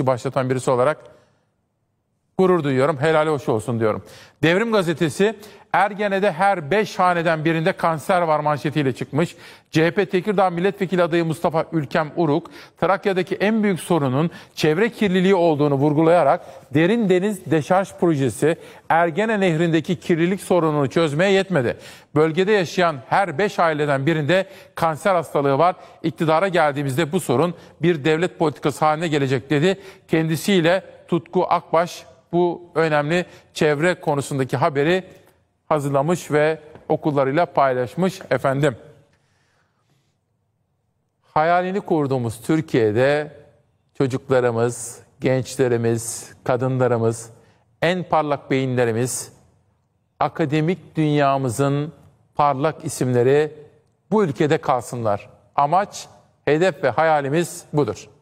başlatan birisi olarak gurur duyuyorum. Helal hoş olsun diyorum. Devrim gazetesi Ergene'de her 5 haneden birinde kanser var manşetiyle çıkmış. CHP Tekirdağ Milletvekili adayı Mustafa Ülkem Uruk, Trakya'daki en büyük sorunun çevre kirliliği olduğunu vurgulayarak derin deniz deşarj projesi Ergene Nehri'ndeki kirlilik sorununu çözmeye yetmedi. Bölgede yaşayan her 5 aileden birinde kanser hastalığı var. İktidara geldiğimizde bu sorun bir devlet politikası haline gelecek dedi. Kendisiyle Tutku Akbaş bu önemli çevre konusundaki haberi hazırlamış ve okullarıyla paylaşmış efendim. Hayalini kurduğumuz Türkiye'de çocuklarımız, gençlerimiz, kadınlarımız, en parlak beyinlerimiz, akademik dünyamızın parlak isimleri bu ülkede kalsınlar. Amaç, hedef ve hayalimiz budur.